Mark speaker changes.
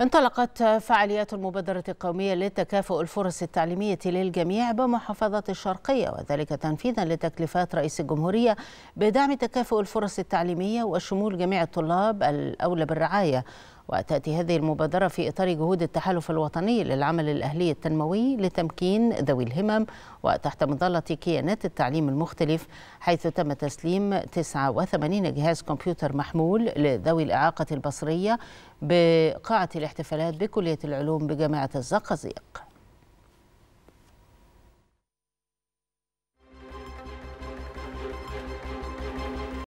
Speaker 1: انطلقت فعاليات المبادرة القومية لتكافؤ الفرص التعليمية للجميع بمحافظة الشرقية وذلك تنفيذا لتكليفات رئيس الجمهورية بدعم تكافؤ الفرص التعليمية وشمول جميع الطلاب الأولى بالرعاية وتأتي هذه المبادرة في إطار جهود التحالف الوطني للعمل الأهلي التنموي لتمكين ذوي الهمم وتحت مظلة كيانات التعليم المختلف حيث تم تسليم 89 جهاز كمبيوتر محمول لذوي الإعاقة البصرية بقاعة الاحتفالات بكلية العلوم بجامعة الزقازيق